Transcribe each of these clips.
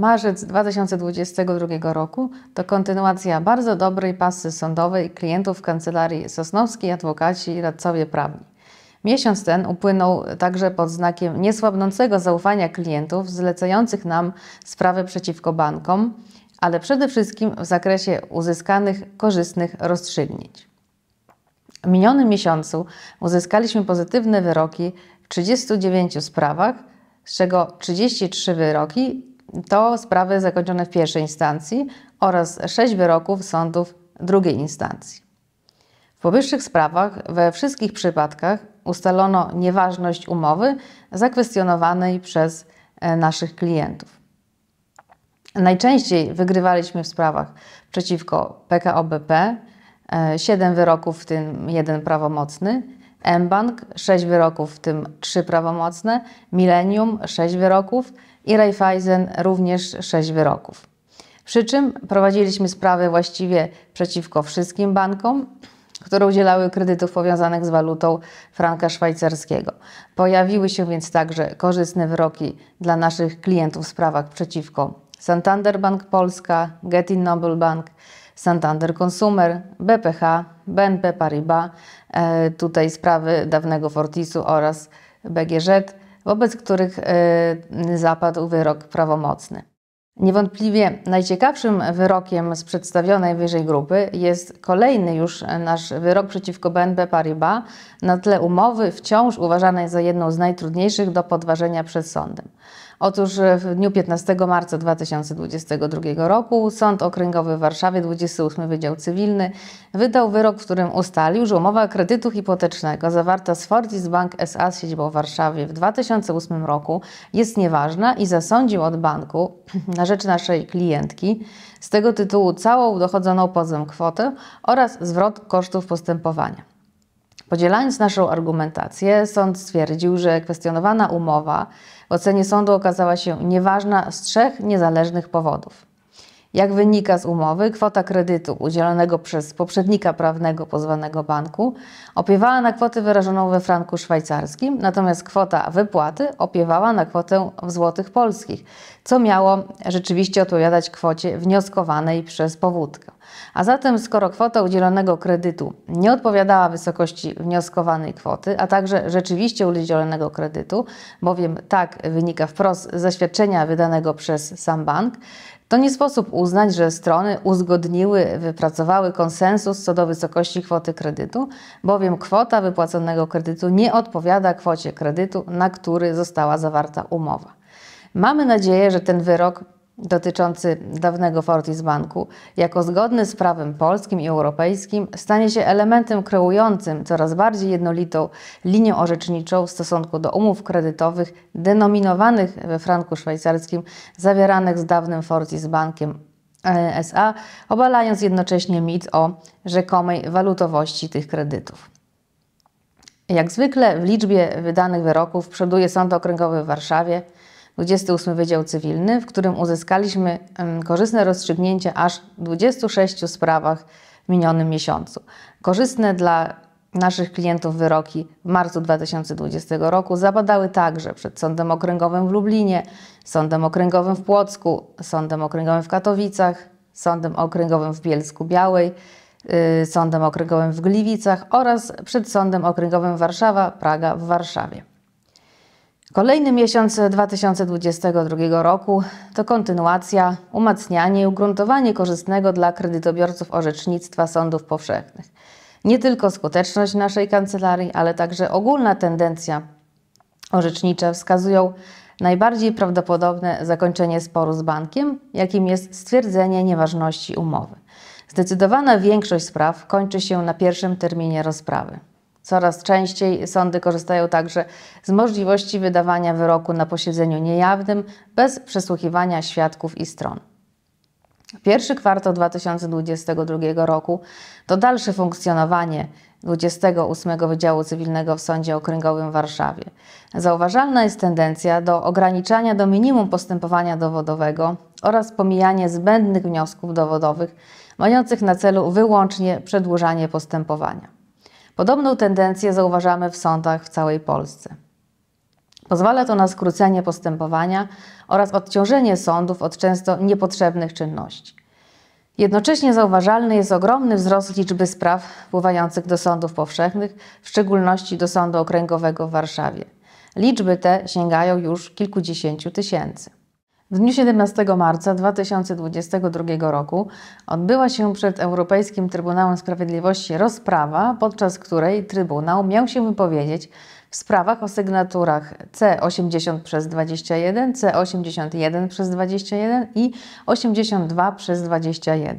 Marzec 2022 roku to kontynuacja bardzo dobrej pasy sądowej klientów Kancelarii Sosnowskiej Adwokaci i Radcowie Prawni. Miesiąc ten upłynął także pod znakiem niesłabnącego zaufania klientów zlecających nam sprawy przeciwko bankom, ale przede wszystkim w zakresie uzyskanych korzystnych rozstrzygnięć. W minionym miesiącu uzyskaliśmy pozytywne wyroki w 39 sprawach, z czego 33 wyroki to sprawy zakończone w pierwszej instancji oraz sześć wyroków sądów drugiej instancji. W powyższych sprawach we wszystkich przypadkach ustalono nieważność umowy zakwestionowanej przez e, naszych klientów. Najczęściej wygrywaliśmy w sprawach przeciwko PKO BP, 7 e, wyroków, w tym jeden prawomocny, mBank 6 wyroków, w tym 3 prawomocne, Millennium 6 wyroków, i Raiffeisen również sześć wyroków. Przy czym prowadziliśmy sprawy właściwie przeciwko wszystkim bankom, które udzielały kredytów powiązanych z walutą franka szwajcarskiego. Pojawiły się więc także korzystne wyroki dla naszych klientów w sprawach przeciwko Santander Bank Polska, Getin Noble Bank, Santander Consumer, BPH, BNP Paribas, e, tutaj sprawy dawnego Fortisu oraz BGZ wobec których y, zapadł wyrok prawomocny. Niewątpliwie najciekawszym wyrokiem z przedstawionej wyżej grupy jest kolejny już nasz wyrok przeciwko BNP Paribas na tle umowy wciąż uważanej za jedną z najtrudniejszych do podważenia przez sądem. Otóż e, w dniu 15 marca 2022 roku Sąd Okręgowy w Warszawie, 28 Wydział Cywilny, wydał wyrok, w którym ustalił, że umowa kredytu hipotecznego zawarta z Fortis Bank SA z siedzibą w Warszawie w 2008 roku jest nieważna i zasądził od banku na rzecz naszej klientki z tego tytułu całą dochodzoną pozem kwotę oraz zwrot kosztów postępowania. Podzielając naszą argumentację, sąd stwierdził, że kwestionowana umowa w ocenie sądu okazała się nieważna z trzech niezależnych powodów. Jak wynika z umowy, kwota kredytu udzielonego przez poprzednika prawnego pozwanego banku opiewała na kwotę wyrażoną we franku szwajcarskim, natomiast kwota wypłaty opiewała na kwotę w złotych polskich, co miało rzeczywiście odpowiadać kwocie wnioskowanej przez powódkę. A zatem, skoro kwota udzielonego kredytu nie odpowiadała wysokości wnioskowanej kwoty, a także rzeczywiście udzielonego kredytu, bowiem tak wynika wprost z zaświadczenia wydanego przez sam bank, to nie sposób uznać, że strony uzgodniły, wypracowały konsensus co do wysokości kwoty kredytu, bowiem kwota wypłaconego kredytu nie odpowiada kwocie kredytu, na który została zawarta umowa. Mamy nadzieję, że ten wyrok dotyczący dawnego Fortis Banku, jako zgodny z prawem polskim i europejskim, stanie się elementem kreującym coraz bardziej jednolitą linię orzeczniczą w stosunku do umów kredytowych denominowanych we franku szwajcarskim, zawieranych z dawnym Fortis Bankiem e, SA, obalając jednocześnie mit o rzekomej walutowości tych kredytów. Jak zwykle w liczbie wydanych wyroków przoduje Sąd Okręgowy w Warszawie, 28 Wydział Cywilny, w którym uzyskaliśmy korzystne rozstrzygnięcie aż w 26 sprawach w minionym miesiącu. Korzystne dla naszych klientów wyroki w marcu 2020 roku zapadały także przed Sądem Okręgowym w Lublinie, Sądem Okręgowym w Płocku, Sądem Okręgowym w Katowicach, Sądem Okręgowym w Bielsku Białej, y, Sądem Okręgowym w Gliwicach oraz przed Sądem Okręgowym Warszawa-Praga w Warszawie. Kolejny miesiąc 2022 roku to kontynuacja, umacnianie i ugruntowanie korzystnego dla kredytobiorców orzecznictwa sądów powszechnych. Nie tylko skuteczność naszej kancelarii, ale także ogólna tendencja orzecznicza wskazują najbardziej prawdopodobne zakończenie sporu z bankiem, jakim jest stwierdzenie nieważności umowy. Zdecydowana większość spraw kończy się na pierwszym terminie rozprawy. Coraz częściej sądy korzystają także z możliwości wydawania wyroku na posiedzeniu niejawnym bez przesłuchiwania świadków i stron. Pierwszy kwartał 2022 roku to dalsze funkcjonowanie 28 Wydziału Cywilnego w Sądzie Okręgowym w Warszawie. Zauważalna jest tendencja do ograniczania do minimum postępowania dowodowego oraz pomijanie zbędnych wniosków dowodowych mających na celu wyłącznie przedłużanie postępowania. Podobną tendencję zauważamy w sądach w całej Polsce. Pozwala to na skrócenie postępowania oraz odciążenie sądów od często niepotrzebnych czynności. Jednocześnie zauważalny jest ogromny wzrost liczby spraw wpływających do sądów powszechnych, w szczególności do Sądu Okręgowego w Warszawie. Liczby te sięgają już kilkudziesięciu tysięcy. W dniu 17 marca 2022 roku odbyła się przed Europejskim Trybunałem Sprawiedliwości rozprawa, podczas której Trybunał miał się wypowiedzieć w sprawach o sygnaturach C80 przez 21, C81 przez 21 i 82 przez 21.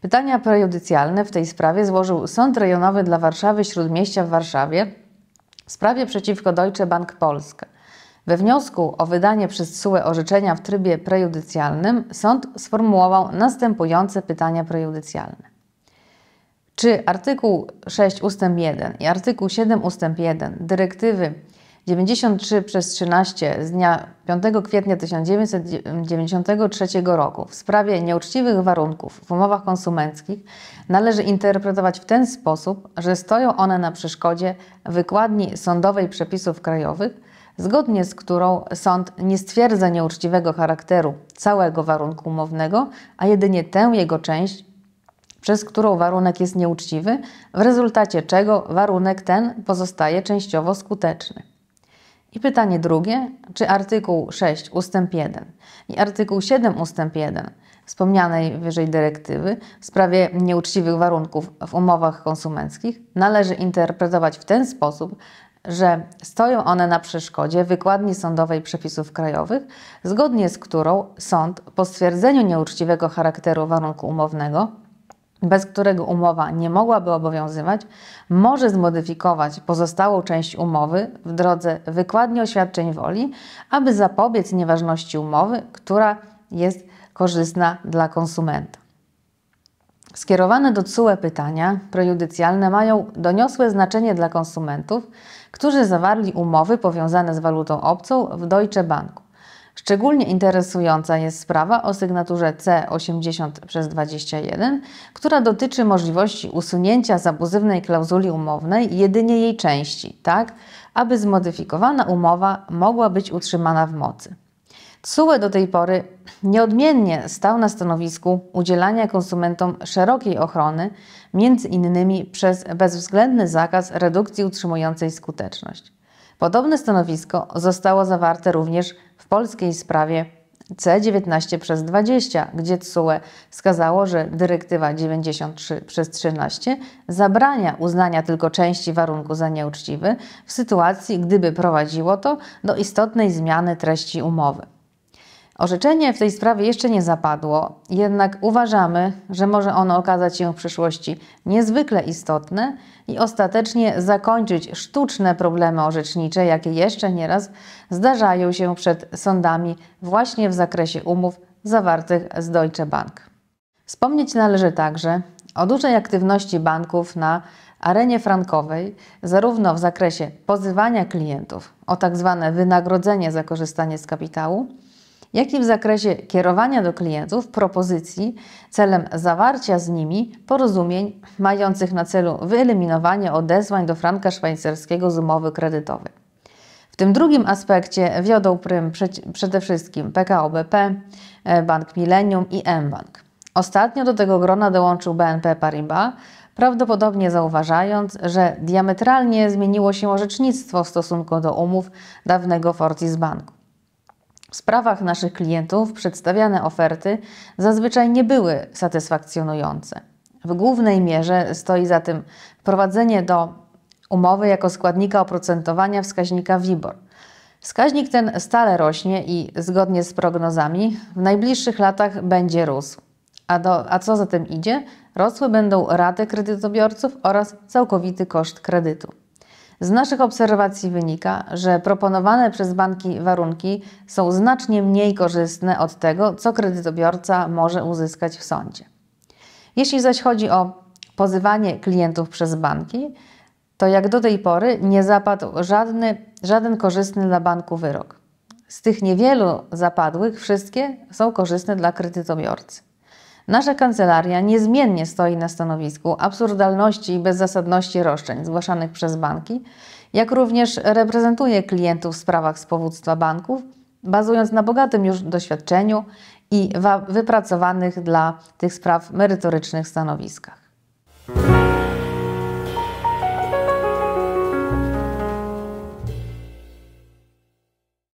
Pytania prejudycjalne w tej sprawie złożył Sąd Rejonowy dla Warszawy Śródmieścia w Warszawie w sprawie przeciwko Deutsche Bank Polska. We wniosku o wydanie przez SUE orzeczenia w trybie prejudycjalnym sąd sformułował następujące pytania prejudycjalne. Czy artykuł 6 ust. 1 i artykuł 7 ust. 1 dyrektywy 93 przez 13 z dnia 5 kwietnia 1993 roku w sprawie nieuczciwych warunków w umowach konsumenckich należy interpretować w ten sposób, że stoją one na przeszkodzie wykładni sądowej przepisów krajowych zgodnie z którą sąd nie stwierdza nieuczciwego charakteru całego warunku umownego, a jedynie tę jego część, przez którą warunek jest nieuczciwy, w rezultacie czego warunek ten pozostaje częściowo skuteczny. I pytanie drugie, czy artykuł 6 ustęp 1 i artykuł 7 ustęp 1 wspomnianej wyżej dyrektywy w sprawie nieuczciwych warunków w umowach konsumenckich należy interpretować w ten sposób, że stoją one na przeszkodzie wykładni sądowej przepisów krajowych, zgodnie z którą sąd po stwierdzeniu nieuczciwego charakteru warunku umownego bez którego umowa nie mogłaby obowiązywać, może zmodyfikować pozostałą część umowy w drodze wykładni oświadczeń woli, aby zapobiec nieważności umowy, która jest korzystna dla konsumenta. Skierowane do CUE pytania prejudycjalne mają doniosłe znaczenie dla konsumentów, którzy zawarli umowy powiązane z walutą obcą w Deutsche Banku. Szczególnie interesująca jest sprawa o sygnaturze C80 przez 21, która dotyczy możliwości usunięcia z abuzywnej klauzuli umownej jedynie jej części, tak aby zmodyfikowana umowa mogła być utrzymana w mocy. TSUE do tej pory nieodmiennie stał na stanowisku udzielania konsumentom szerokiej ochrony, między innymi przez bezwzględny zakaz redukcji utrzymującej skuteczność. Podobne stanowisko zostało zawarte również w polskiej sprawie C19 przez 20, gdzie TSUE wskazało, że dyrektywa 93 przez 13 zabrania uznania tylko części warunku za nieuczciwy w sytuacji, gdyby prowadziło to do istotnej zmiany treści umowy. Orzeczenie w tej sprawie jeszcze nie zapadło, jednak uważamy, że może ono okazać się w przyszłości niezwykle istotne i ostatecznie zakończyć sztuczne problemy orzecznicze, jakie jeszcze nieraz zdarzają się przed sądami właśnie w zakresie umów zawartych z Deutsche Bank. Wspomnieć należy także o dużej aktywności banków na arenie frankowej, zarówno w zakresie pozywania klientów o tzw. Tak wynagrodzenie za korzystanie z kapitału, jak i w zakresie kierowania do klientów propozycji celem zawarcia z nimi porozumień mających na celu wyeliminowanie odesłań do franka szwajcarskiego z umowy kredytowej. W tym drugim aspekcie wiodą prym przede wszystkim PKO BP, e, Bank Millennium i mBank. Ostatnio do tego grona dołączył BNP Paribas, prawdopodobnie zauważając, że diametralnie zmieniło się orzecznictwo w stosunku do umów dawnego Fortis Banku. W sprawach naszych klientów przedstawiane oferty zazwyczaj nie były satysfakcjonujące. W głównej mierze stoi za tym wprowadzenie do umowy jako składnika oprocentowania wskaźnika WIBOR. Wskaźnik ten stale rośnie i zgodnie z prognozami w najbliższych latach będzie rósł. A, do, a co za tym idzie? Rosły będą raty kredytobiorców oraz całkowity koszt kredytu. Z naszych obserwacji wynika, że proponowane przez banki warunki są znacznie mniej korzystne od tego, co kredytobiorca może uzyskać w sądzie. Jeśli zaś chodzi o pozywanie klientów przez banki, to jak do tej pory nie zapadł żadny, żaden korzystny dla banku wyrok. Z tych niewielu zapadłych wszystkie są korzystne dla kredytobiorcy. Nasza kancelaria niezmiennie stoi na stanowisku absurdalności i bezzasadności roszczeń zgłaszanych przez banki, jak również reprezentuje klientów w sprawach z powództwa banków, bazując na bogatym już doświadczeniu i wypracowanych dla tych spraw merytorycznych stanowiskach.